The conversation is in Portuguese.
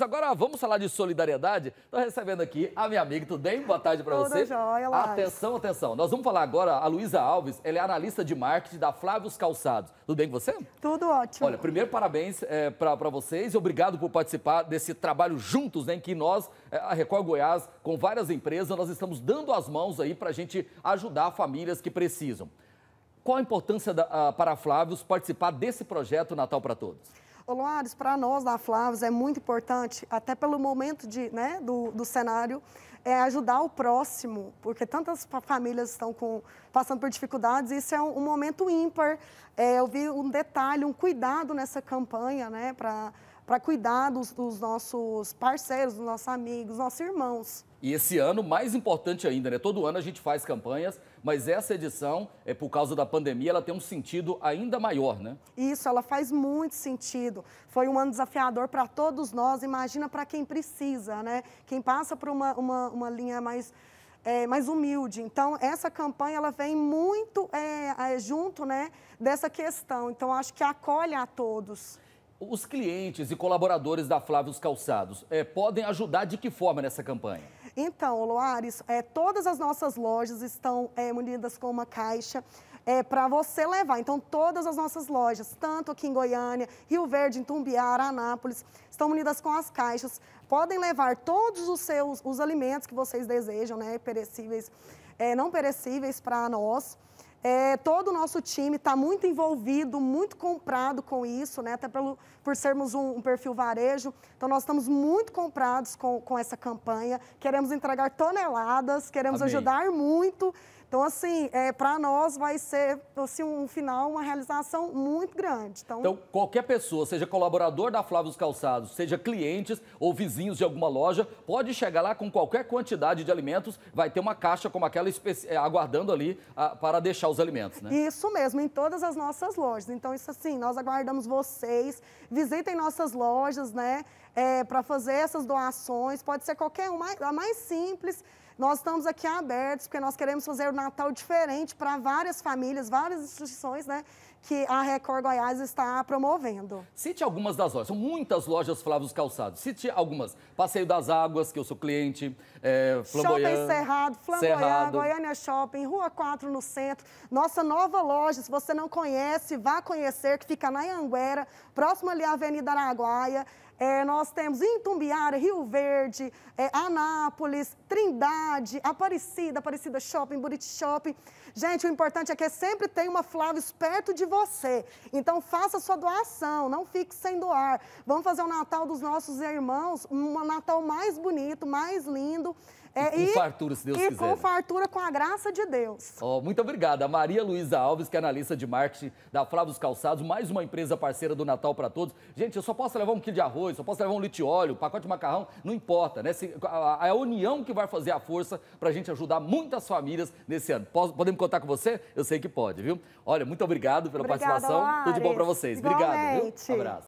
Agora vamos falar de solidariedade. Estou recebendo aqui a minha amiga, tudo bem? Boa tarde para você. lá. atenção, atenção. Nós vamos falar agora a Luísa Alves, ela é analista de marketing da Flávios Calçados. Tudo bem com você? Tudo ótimo. Olha, primeiro parabéns é, para vocês e obrigado por participar desse trabalho juntos, né, em que nós, é, a Record Goiás, com várias empresas, nós estamos dando as mãos aí para a gente ajudar famílias que precisam. Qual a importância da, ah, para a Flávios participar desse projeto Natal para Todos? Luares, para nós da Flávios é muito importante, até pelo momento de, né, do, do cenário, é ajudar o próximo, porque tantas famílias estão com, passando por dificuldades, isso é um, um momento ímpar. É, eu vi um detalhe, um cuidado nessa campanha, né, para para cuidar dos, dos, nossos parceiros, dos nossos amigos, nossos irmãos. E esse ano, mais importante ainda, né? Todo ano a gente faz campanhas, mas essa edição, é por causa da pandemia, ela tem um sentido ainda maior, né? Isso, ela faz muito sentido. Foi um ano desafiador para todos nós, imagina para quem precisa, né? Quem passa por uma, uma, uma linha mais é, mais humilde. Então, essa campanha ela vem muito é, é junto né, dessa questão. Então, acho que acolhe a todos. Os clientes e colaboradores da Flávios Calçados é, podem ajudar de que forma nessa campanha? Então, Loares, é, eh, todas as nossas lojas estão é, munidas com uma caixa é, para você levar. Então, todas as nossas lojas, tanto aqui em Goiânia, Rio Verde, Tumbiara, Anápolis, estão munidas com as caixas. Podem levar todos os seus os alimentos que vocês desejam, né, perecíveis, não perecíveis para nós. É, todo o nosso time está muito envolvido, muito comprado com isso, né? até pelo, por sermos um, um, perfil varejo. Então, nós estamos muito comprados com, com essa campanha. Queremos entregar toneladas, queremos Amém. ajudar muito. Então, assim, é, para nós vai ser assim, um final, uma realização muito grande. Então... então, qualquer pessoa, seja colaborador da Flávia dos Calçados, seja clientes ou vizinhos de alguma loja, pode chegar lá com qualquer quantidade de alimentos, vai ter uma caixa como aquela é, aguardando ali a, para deixar os alimentos, né? Isso mesmo, em todas as nossas lojas. Então, isso assim, nós aguardamos vocês, visitem nossas lojas, né? É, para fazer essas doações, pode ser qualquer uma, a mais simples. Nós estamos aqui abertos, porque nós queremos fazer o Natal diferente para várias famílias, várias instituições, né? Que a Record Goiás está promovendo. Cite algumas das lojas. São muitas lojas Flávio Calçados. Cite algumas. Passeio das Águas, que eu sou cliente. É, Flamboyant, Shopping Cerrado, Flamboyant, Cerrado. Goiânia Shopping, Rua 4 no centro. Nossa nova loja, se você não conhece, vá conhecer, que fica na Ianguera, próximo ali à Avenida Araguaia é, nós temos Intumbiara, Rio Verde, é, Anápolis, Trindade, Aparecida, Aparecida Shopping, Buriti Shopping. Gente, o importante é que sempre tem uma Flávia perto de você. Então faça sua doação, não fique sem doar. Vamos fazer o Natal dos nossos irmãos um Natal mais bonito, mais lindo. É, com e, fartura, se Deus e quiser. E com fartura, com a graça de Deus. Oh, muito obrigada. Maria Luísa Alves, que é analista de marketing da Flávos Calçados, mais uma empresa parceira do Natal para Todos. Gente, eu só posso levar um quilo de arroz, só posso levar um litro de óleo, pacote de macarrão, não importa, né? Se, a, a, é união que vai fazer a força para a gente ajudar muitas famílias nesse ano. podemos contar com você? Eu sei que pode, viu? Olha, muito obrigado pela Obrigada, participação. Lares. Tudo de bom para vocês. Igualmente. Obrigado. Viu? Abraço.